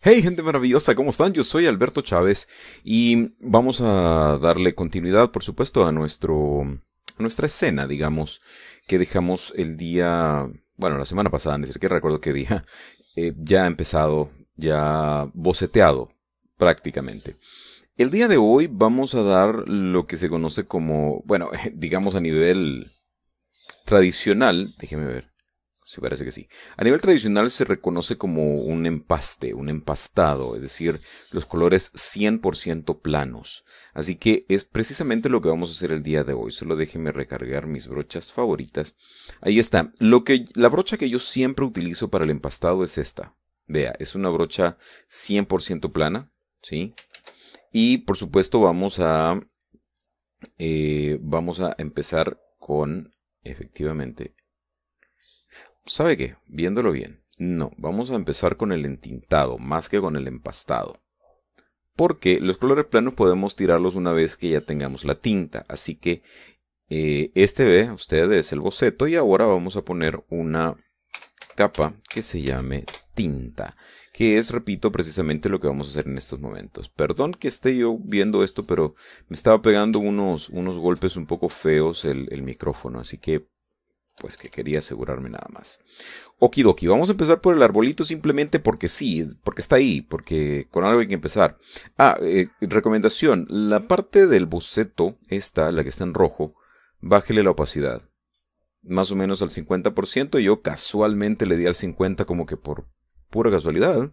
Hey gente maravillosa, ¿cómo están? Yo soy Alberto Chávez y vamos a darle continuidad, por supuesto, a nuestro nuestra escena, digamos, que dejamos el día, bueno, la semana pasada, ni siquiera recuerdo qué día, eh, ya empezado, ya boceteado prácticamente. El día de hoy vamos a dar lo que se conoce como, bueno, digamos a nivel tradicional, déjeme ver, parece que sí. A nivel tradicional se reconoce como un empaste, un empastado, es decir, los colores 100% planos. Así que es precisamente lo que vamos a hacer el día de hoy. Solo déjenme recargar mis brochas favoritas. Ahí está. Lo que, la brocha que yo siempre utilizo para el empastado es esta. Vea, es una brocha 100% plana, ¿sí? Y por supuesto vamos a, eh, vamos a empezar con, efectivamente, ¿Sabe qué? Viéndolo bien. No, vamos a empezar con el entintado, más que con el empastado. Porque los colores planos podemos tirarlos una vez que ya tengamos la tinta. Así que eh, este ve, ustedes, el boceto. Y ahora vamos a poner una capa que se llame tinta. Que es, repito, precisamente lo que vamos a hacer en estos momentos. Perdón que esté yo viendo esto, pero me estaba pegando unos, unos golpes un poco feos el micrófono. Así que pues que quería asegurarme nada más. Okidoki, vamos a empezar por el arbolito simplemente porque sí, porque está ahí, porque con algo hay que empezar. Ah, eh, recomendación, la parte del boceto, esta, la que está en rojo, bájele la opacidad. Más o menos al 50%, yo casualmente le di al 50 como que por pura casualidad.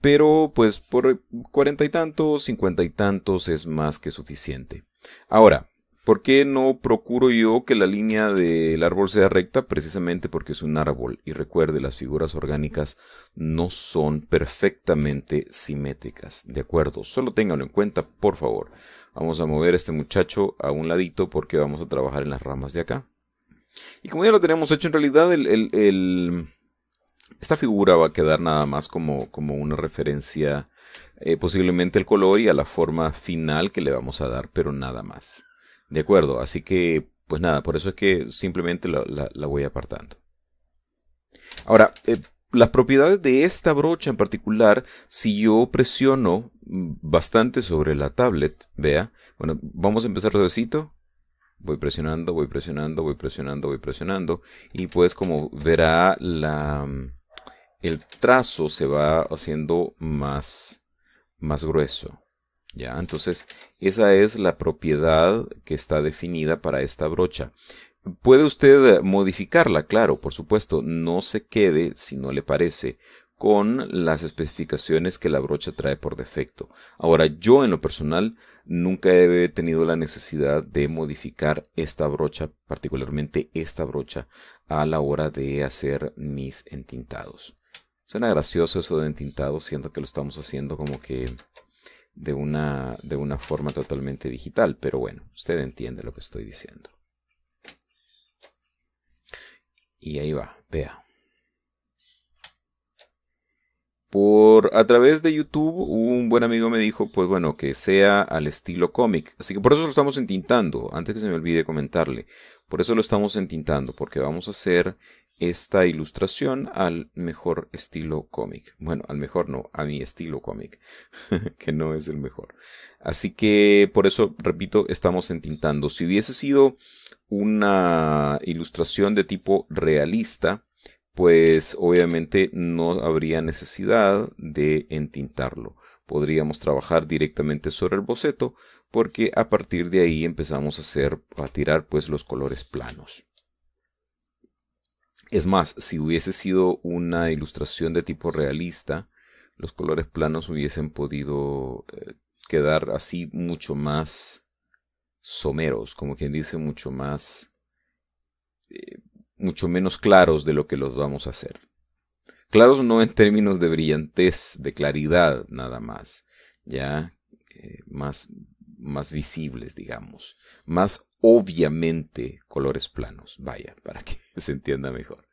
Pero pues por cuarenta y tantos, cincuenta y tantos es más que suficiente. Ahora, ¿Por qué no procuro yo que la línea del árbol sea recta? Precisamente porque es un árbol. Y recuerde, las figuras orgánicas no son perfectamente simétricas. ¿De acuerdo? Solo ténganlo en cuenta, por favor. Vamos a mover a este muchacho a un ladito porque vamos a trabajar en las ramas de acá. Y como ya lo tenemos hecho, en realidad esta figura va a quedar nada más como, como una referencia, eh, posiblemente el color y a la forma final que le vamos a dar, pero nada más. De acuerdo, así que, pues nada, por eso es que simplemente la, voy apartando. Ahora, eh, las propiedades de esta brocha en particular, si yo presiono bastante sobre la tablet, vea, bueno, vamos a empezar suavecito. Voy presionando, voy presionando, voy presionando, voy presionando. Y pues como verá, la, el trazo se va haciendo más, más grueso. ¿Ya? Entonces, esa es la propiedad que está definida para esta brocha. Puede usted eh, modificarla, claro, por supuesto, no se quede, si no le parece, con las especificaciones que la brocha trae por defecto. Ahora, yo en lo personal nunca he tenido la necesidad de modificar esta brocha, particularmente esta brocha, a la hora de hacer mis entintados. Suena gracioso eso de entintado, siento que lo estamos haciendo como que de una, de una forma totalmente digital, pero bueno, usted entiende lo que estoy diciendo. Y ahí va, vea. Por a través de YouTube, un buen amigo me dijo, pues bueno, que sea al estilo cómic. Así que por eso lo estamos entintando, antes que se me olvide comentarle. Por eso lo estamos entintando, porque vamos a hacer esta ilustración al mejor estilo cómic. Bueno, al mejor no, a mi estilo cómic, que no es el mejor. Así que por eso, repito, estamos entintando. Si hubiese sido una ilustración de tipo realista, pues obviamente no habría necesidad de entintarlo. Podríamos trabajar directamente sobre el boceto porque a partir de ahí empezamos a hacer a tirar pues los colores planos. Es más, si hubiese sido una ilustración de tipo realista, los colores planos hubiesen podido eh, quedar así mucho más someros, como quien dice, mucho más, eh, mucho menos claros de lo que los vamos a hacer. Claros no en términos de brillantez, de claridad nada más, ya eh, más, más visibles, digamos, más obviamente colores planos, vaya, para qué se entienda mejor.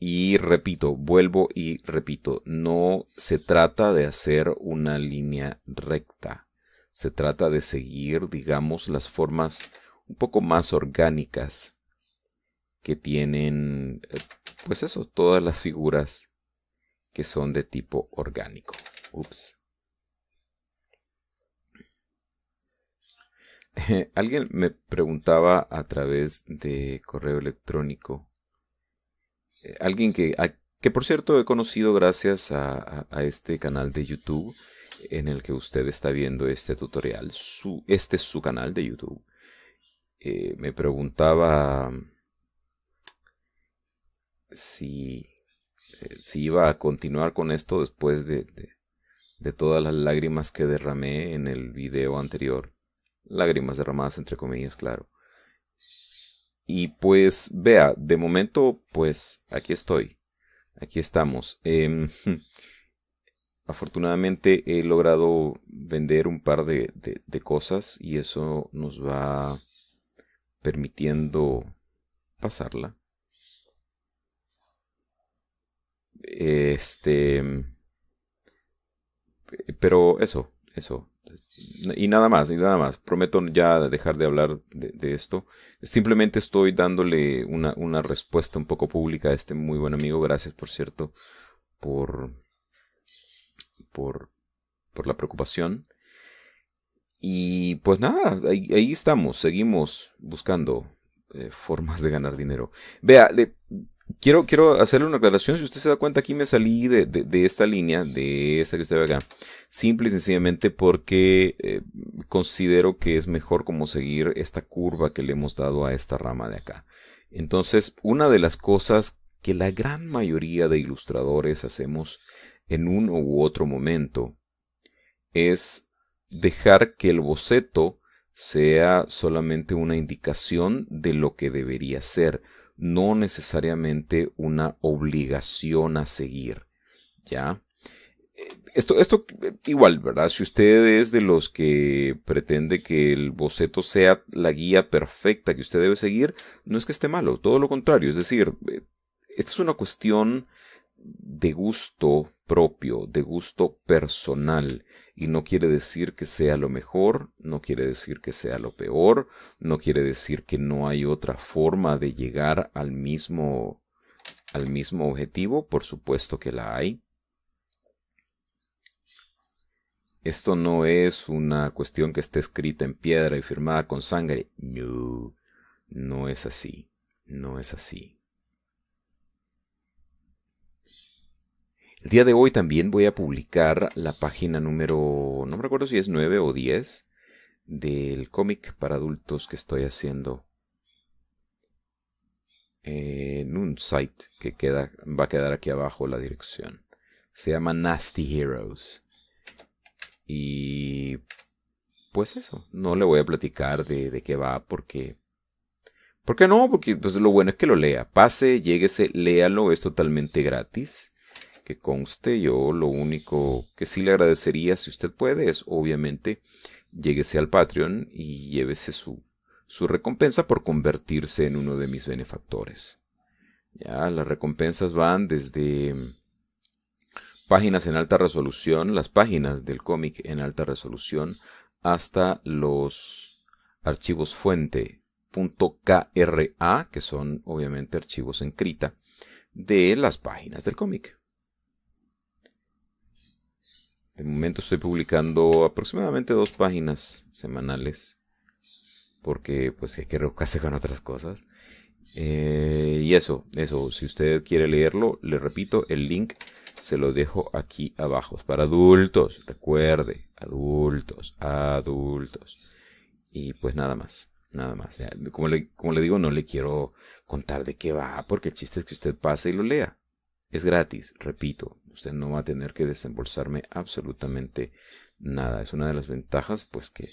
Y repito, vuelvo y repito, no se trata de hacer una línea recta, se trata de seguir, digamos, las formas un poco más orgánicas que tienen, eh, pues eso, todas las figuras que son de tipo orgánico. Ups. alguien me preguntaba a través de correo electrónico. Eh, alguien que, que por cierto he conocido gracias a, este canal de YouTube en el que usted está viendo este tutorial. este es su canal de YouTube. Eh, me preguntaba si, eh, si iba a continuar con esto después de, de todas las lágrimas que derramé en el video anterior lágrimas derramadas entre comillas, claro. Y pues vea, de momento, pues aquí estoy, aquí estamos. Em, afortunadamente he logrado vender un par de, de cosas y eso nos va permitiendo pasarla. Este... Pero eso, eso. Y nada más, y nada más. Prometo ya dejar de hablar de, esto. Simplemente estoy dándole una, respuesta un poco pública a este muy buen amigo. Gracias, por cierto, por, por, por la preocupación. Y pues nada, ahí, estamos, seguimos buscando eh, formas de ganar dinero. Vea, quiero, quiero hacerle una aclaración. Si usted se da cuenta, aquí me salí de, de, de esta línea, de esta que usted ve acá. Simple y sencillamente porque eh, considero que es mejor como seguir esta curva que le hemos dado a esta rama de acá. Entonces, una de las cosas que la gran mayoría de ilustradores hacemos en uno u otro momento es dejar que el boceto sea solamente una indicación de lo que debería ser no necesariamente una obligación a seguir. ¿Ya? Esto, esto igual, ¿verdad? Si usted es de los que pretende que el boceto sea la guía perfecta que usted debe seguir, no es que esté malo, todo lo contrario. Es decir, esta es una cuestión de gusto propio, de gusto personal. Y no quiere decir que sea lo mejor, no quiere decir que sea lo peor, no quiere decir que no hay otra forma de llegar al mismo, al mismo objetivo, por supuesto que la hay. Esto no es una cuestión que esté escrita en piedra y firmada con sangre. No, no es así, no es así. El día de hoy también voy a publicar la página número, no me recuerdo si es 9 o 10 del cómic para adultos que estoy haciendo en un site que queda, va a quedar aquí abajo la dirección. Se llama Nasty Heroes. Y pues eso, no le voy a platicar de, de qué va porque... ¿Por qué no? Porque pues, lo bueno es que lo lea. Pase, lléguese, léalo, es totalmente gratis que conste, yo lo único que sí le agradecería, si usted puede, es obviamente lléguese al Patreon y llévese su, su recompensa por convertirse en uno de mis benefactores. Ya, las recompensas van desde páginas en alta resolución, las páginas del cómic en alta resolución, hasta los archivos fuente que son obviamente archivos en Krita, de las páginas del cómic. De momento estoy publicando aproximadamente dos páginas semanales. Porque pues hay que con otras cosas. Eh, y eso, eso, si usted quiere leerlo, le repito, el link se lo dejo aquí abajo. para adultos, recuerde, adultos, adultos. Y pues nada más, nada más. Como como le digo, no le quiero contar de qué va, porque el chiste es que usted pase y lo lea. Es gratis, repito, usted no va a tener que desembolsarme absolutamente nada. Es una de las ventajas, pues, que,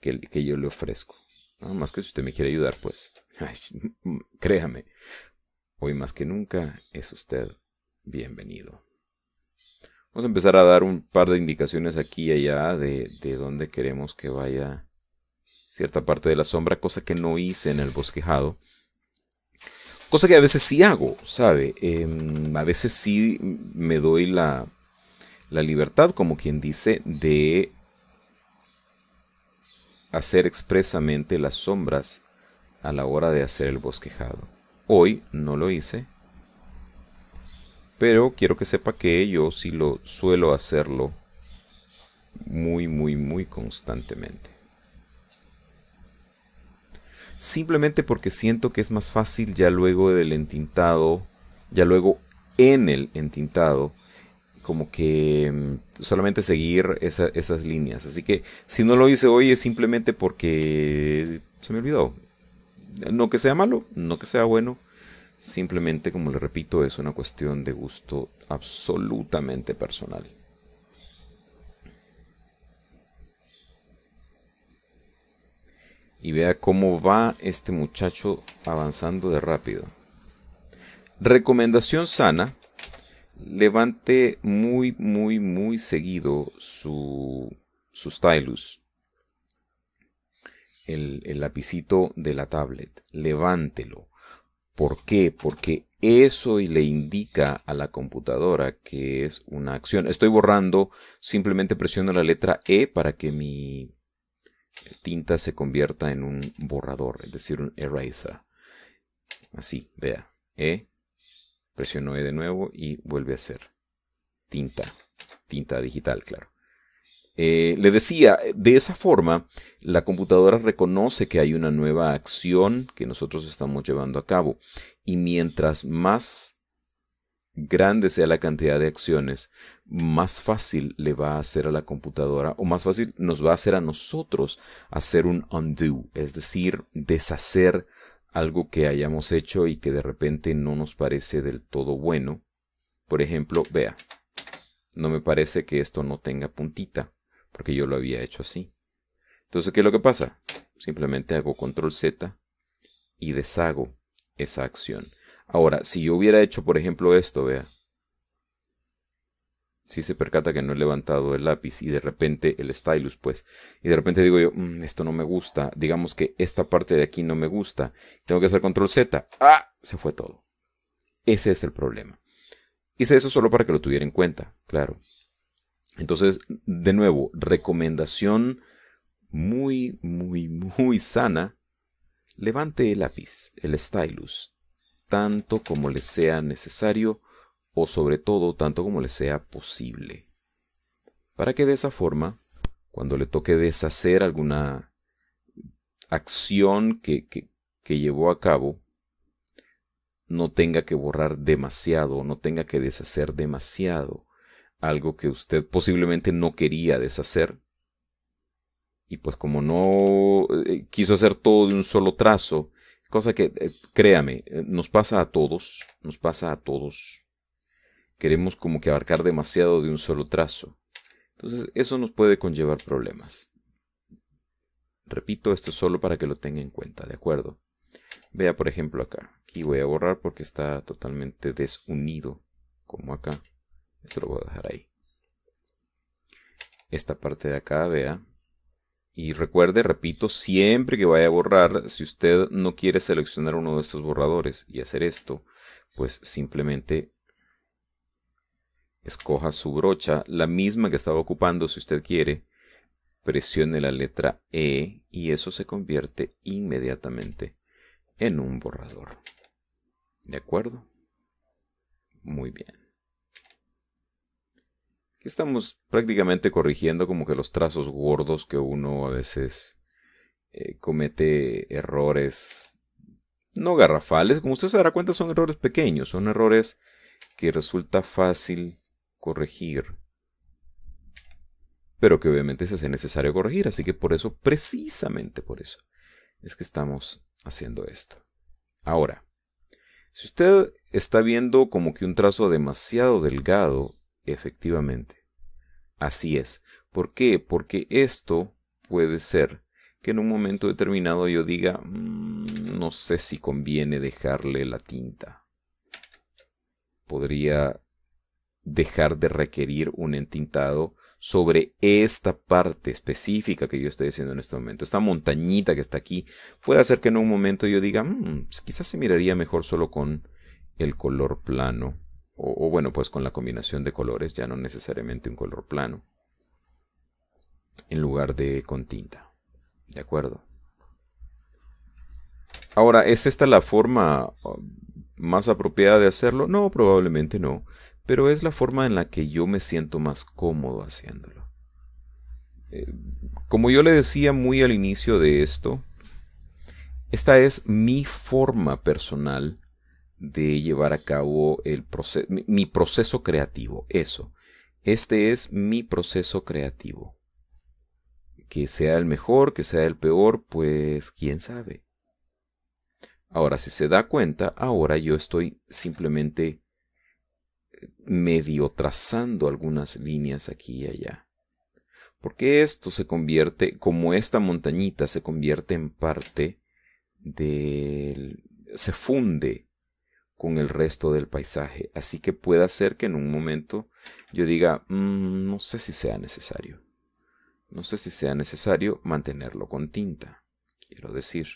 que, yo le ofrezco. Nada más que si usted me quiere ayudar, pues, créame, hoy más que nunca es usted bienvenido. Vamos a empezar a dar un par de indicaciones aquí y allá de, de dónde queremos que vaya cierta parte de la sombra, cosa que no hice en el bosquejado. Cosa que a veces sí hago, ¿sabe? Em, a veces sí me doy la, la libertad, como quien dice, de hacer expresamente las sombras a la hora de hacer el bosquejado. Hoy no lo hice, pero quiero que sepa que yo sí lo suelo hacerlo muy, muy, muy constantemente simplemente porque siento que es más fácil ya luego del entintado, ya luego en el entintado, como que mm, solamente seguir esas líneas. Así que si no lo hice hoy es simplemente porque se me olvidó. No que sea malo, no que sea bueno. Simplemente, como le repito, es una cuestión de gusto absolutamente personal. y vea cómo va este muchacho avanzando de rápido. Recomendación sana. Levante muy, muy, muy seguido su, stylus. El, el lapicito de la tablet. Levántelo. ¿Por qué? Porque eso le indica a la computadora que es una acción. Estoy borrando, simplemente presiono la letra E para que mi tinta se convierta en un borrador, es decir, un eraser. Así, vea. E, presiono E de nuevo y vuelve a ser tinta, tinta digital, claro. Eh, le decía, de esa forma, la computadora reconoce que hay una nueva acción que nosotros estamos llevando a cabo y mientras más grande sea la cantidad de acciones, más fácil le va a hacer a la computadora o más fácil nos va a hacer a nosotros hacer un undo, es decir, deshacer algo que hayamos hecho y que de repente no nos parece del todo bueno. Por ejemplo, vea, no me parece que esto no tenga puntita, porque yo lo había hecho así. Entonces, ¿qué es lo que pasa? Simplemente hago control Z y deshago esa acción. Ahora, si yo hubiera hecho, por ejemplo, esto, vea. Si se percata que no he levantado el lápiz y de repente el stylus, pues. Y de repente digo yo, mm, esto no me gusta. Digamos que esta parte de aquí no me gusta. Tengo que hacer control Z. ¡Ah! Se fue todo. Ese es el problema. Hice eso solo para que lo tuviera en cuenta, claro. Entonces, de nuevo, recomendación muy, muy, muy sana. Levante el lápiz, el stylus, tanto como le sea necesario o sobre todo tanto como le sea posible. Para que de esa forma, cuando le toque deshacer alguna acción que, que llevó a cabo, no tenga que borrar demasiado, no tenga que deshacer demasiado, algo que usted posiblemente no quería deshacer. Y pues como no eh, quiso hacer todo de un solo trazo, Cosa que, eh, créame, eh, nos pasa a todos, nos pasa a todos. Queremos como que abarcar demasiado de un solo trazo. Entonces, eso nos puede conllevar problemas. Repito, esto solo para que lo tenga en cuenta, ¿de acuerdo? Vea, por ejemplo, acá. Aquí voy a borrar porque está totalmente desunido, como acá. Esto lo voy a dejar ahí. Esta parte de acá, vea, y recuerde, repito, siempre que vaya a borrar, si usted no quiere seleccionar uno de estos borradores y hacer esto, pues simplemente escoja su brocha, la misma que estaba ocupando si usted quiere, presione la letra E y eso se convierte inmediatamente en un borrador. ¿De acuerdo? Muy bien estamos prácticamente corrigiendo como que los trazos gordos que uno a veces eh, comete errores no garrafales, como usted se dará cuenta son errores pequeños, son errores que resulta fácil corregir, pero que obviamente se hace necesario corregir, así que por eso, precisamente por eso, es que estamos haciendo esto. Ahora, si usted está viendo como que un trazo demasiado delgado Efectivamente. Así es. ¿Por qué? Porque esto puede ser que en un momento determinado yo diga, mm, no sé si conviene dejarle la tinta. Podría dejar de requerir un entintado sobre esta parte específica que yo estoy haciendo en este momento. Esta montañita que está aquí puede hacer que en un momento yo diga, mm, quizás se miraría mejor solo con el color plano o, bueno, pues con la combinación de colores, ya no necesariamente un color plano, en lugar de con tinta. ¿De acuerdo? Ahora, ¿es esta la forma um, más apropiada de hacerlo? No, probablemente no, pero es la forma en la que yo me siento más cómodo haciéndolo. Eh, como yo le decía muy al inicio de esto, esta es mi forma personal de llevar a cabo el mi, mi proceso creativo, eso. Este es mi proceso creativo. Que sea el mejor, que sea el peor, pues quién sabe. Ahora, si se da cuenta, ahora yo estoy simplemente eh, medio trazando algunas líneas aquí y allá. Porque esto se convierte, como esta montañita se convierte en parte del... se funde con el resto del paisaje. Así que puede ser que en un momento yo diga, mm, no sé si sea necesario. No sé si sea necesario mantenerlo con tinta, quiero decir.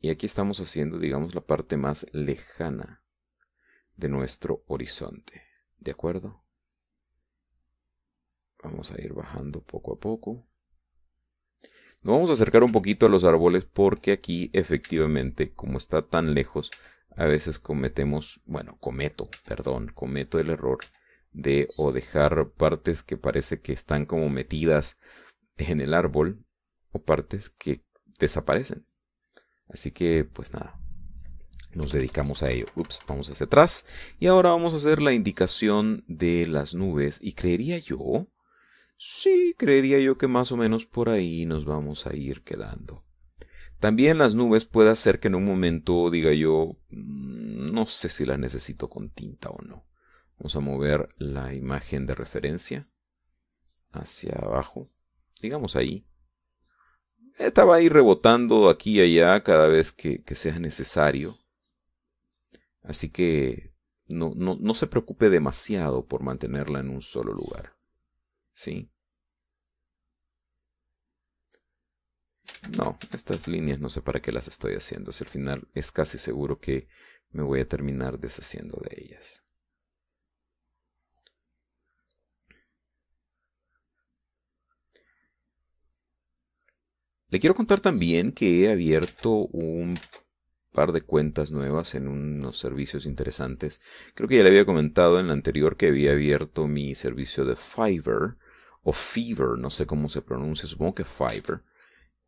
Y aquí estamos haciendo, digamos, la parte más lejana de nuestro horizonte. ¿De acuerdo? Vamos a ir bajando poco a poco vamos a acercar un poquito a los árboles porque aquí efectivamente, como está tan lejos, a veces cometemos, bueno, cometo, perdón, cometo el error de o dejar partes que parece que están como metidas en el árbol o partes que desaparecen. Así que, pues nada, nos dedicamos a ello. Ups, vamos hacia atrás. Y ahora vamos a hacer la indicación de las nubes. Y creería yo Sí, creería yo que más o menos por ahí nos vamos a ir quedando. También las nubes puede hacer que en un momento diga yo, mm, no sé si la necesito con tinta o no. Vamos a mover la imagen de referencia hacia abajo, digamos ahí. a ahí rebotando aquí y allá cada vez que, que sea necesario. Así que no, no, no se preocupe demasiado por mantenerla en un solo lugar. ¿Sí? No, estas líneas no sé para qué las estoy haciendo, si al final es casi seguro que me voy a terminar deshaciendo de ellas. Le quiero contar también que he abierto un par de cuentas nuevas en unos servicios interesantes. Creo que ya le había comentado en la anterior que había abierto mi servicio de Fiverr o Fever, no sé cómo se pronuncia, supongo que Fiverr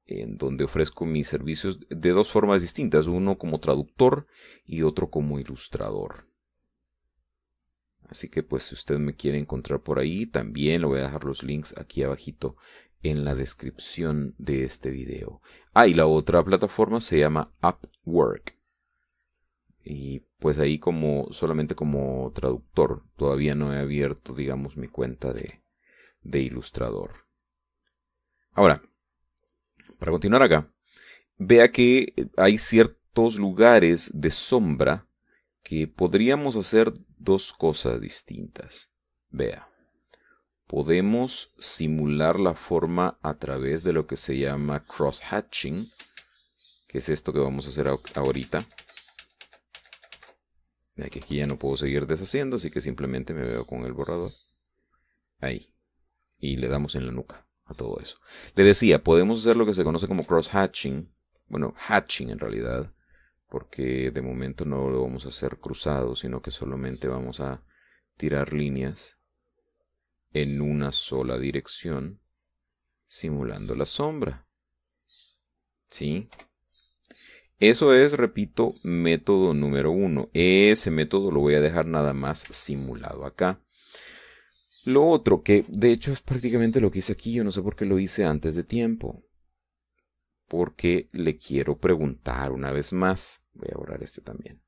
en donde ofrezco mis servicios de dos formas distintas, uno como traductor y otro como ilustrador. Así que pues si usted me quiere encontrar por ahí, también le voy a dejar los links aquí abajito en la descripción de este video. Ah, y la otra plataforma se llama Upwork. Y pues ahí como solamente como traductor, todavía no he abierto digamos mi cuenta de, de ilustrador. Ahora, para continuar acá, vea que hay ciertos lugares de sombra que podríamos hacer dos cosas distintas. Vea, podemos simular la forma a través de lo que se llama crosshatching, que es esto que vamos a hacer ahorita. Vea que aquí ya no puedo seguir deshaciendo, así que simplemente me veo con el borrador. Ahí. Y le damos en la nuca a todo eso. Le decía, podemos hacer lo que se conoce como cross-hatching, bueno, hatching en realidad, porque de momento no lo vamos a hacer cruzado, sino que solamente vamos a tirar líneas en una sola dirección, simulando la sombra. ¿Sí? Eso es, repito, método número uno. Ese método lo voy a dejar nada más simulado acá. Lo otro, que de hecho es prácticamente lo que hice aquí, yo no sé por qué lo hice antes de tiempo. Porque le quiero preguntar una vez más, voy a borrar este también.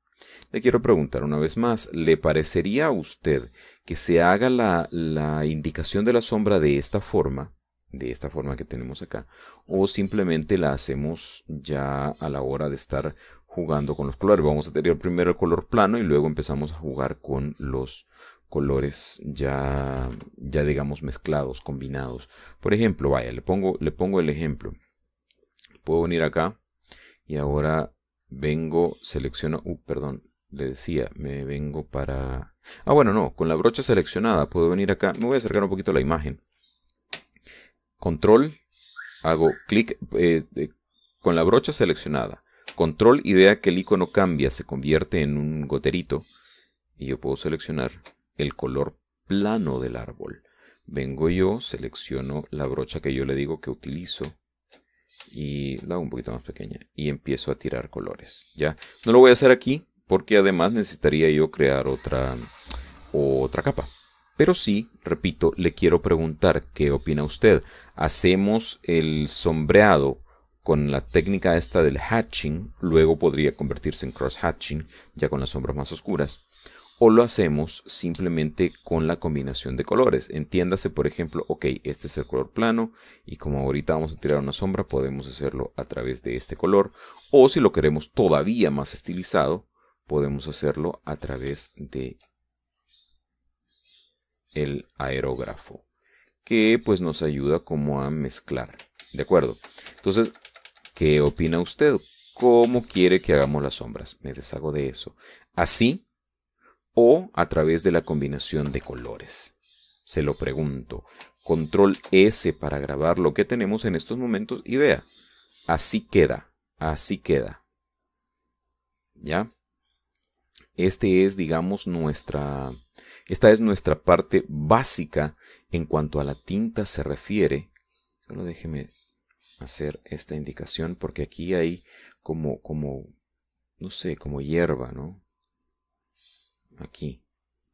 Le quiero preguntar una vez más, ¿le parecería a usted que se haga la, la indicación de la sombra de esta forma, de esta forma que tenemos acá, o simplemente la hacemos ya a la hora de estar jugando con los colores? Vamos a tener primero el color plano y luego empezamos a jugar con los colores ya, ya digamos mezclados, combinados. Por ejemplo, vaya, le pongo, le pongo el ejemplo. Puedo venir acá y ahora vengo, selecciono, uh, perdón, le decía, me vengo para... Ah, bueno, no, con la brocha seleccionada puedo venir acá, me voy a acercar un poquito a la imagen. Control, hago clic eh, con la brocha seleccionada. Control y vea que el icono cambia, se convierte en un goterito. Y yo puedo seleccionar el color plano del árbol. Vengo yo, selecciono la brocha que yo le digo que utilizo y la hago un poquito más pequeña y empiezo a tirar colores. Ya, no lo voy a hacer aquí porque además necesitaría yo crear otra, otra capa. Pero sí, repito, le quiero preguntar qué opina usted. ¿Hacemos el sombreado con la técnica esta del hatching? Luego podría convertirse en cross hatching, ya con las sombras más oscuras o lo hacemos simplemente con la combinación de colores. Entiéndase, por ejemplo, ok, este es el color plano y como ahorita vamos a tirar una sombra, podemos hacerlo a través de este color. O si lo queremos todavía más estilizado, podemos hacerlo a través de el aerógrafo, que pues nos ayuda como a mezclar. ¿De acuerdo? Entonces, ¿qué opina usted? ¿Cómo quiere que hagamos las sombras? Me deshago de eso. Así o a través de la combinación de colores? Se lo pregunto. Control S para grabar lo que tenemos en estos momentos y vea, así queda, así queda. ¿Ya? Este es, digamos, nuestra, esta es nuestra parte básica en cuanto a la tinta se refiere. Solo déjeme hacer esta indicación porque aquí hay como, como, no sé, como hierba, ¿no? aquí,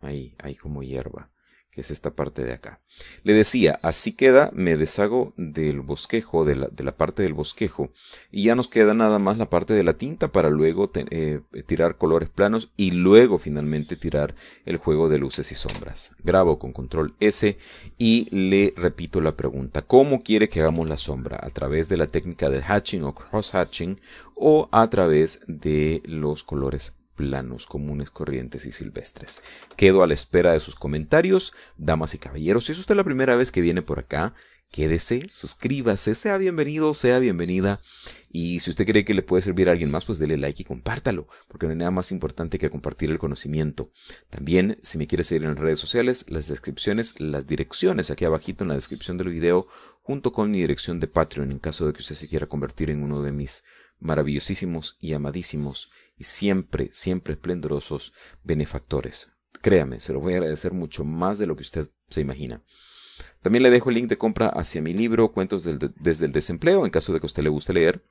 ahí, ahí como hierba, que es esta parte de acá. Le decía, así queda, me deshago del bosquejo, de la, parte del bosquejo, y ya nos queda nada más la parte de la tinta para luego eh, tirar colores planos y luego finalmente tirar el juego de luces y sombras. Grabo con control S y le repito la pregunta, ¿cómo quiere que hagamos la sombra? ¿A través de la técnica de hatching o cross hatching o a través de los colores planos comunes, corrientes y silvestres. Quedo a la espera de sus comentarios, damas y caballeros. Si es usted la primera vez que viene por acá, quédese, suscríbase, sea bienvenido, sea bienvenida. Y si usted cree que le puede servir a alguien más, pues dele like y compártalo, porque no hay nada más importante que compartir el conocimiento. También, si me quiere seguir en redes sociales, las descripciones, las direcciones aquí abajito en la descripción del video, junto con mi dirección de Patreon, en caso de que usted se quiera convertir en uno de mis maravillosísimos y amadísimos y siempre, siempre esplendorosos benefactores. Créame, se lo voy a agradecer mucho más de lo que usted se imagina. También le dejo el link de compra hacia mi libro Cuentos desde el desempleo, en caso de que a usted le guste leer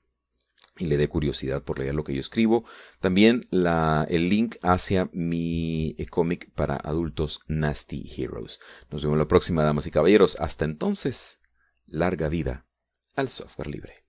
y le dé curiosidad por leer lo que yo escribo. También el link hacia mi cómic para adultos Nasty Heroes. Nos vemos la próxima, damas y caballeros. Hasta entonces, larga vida al software libre.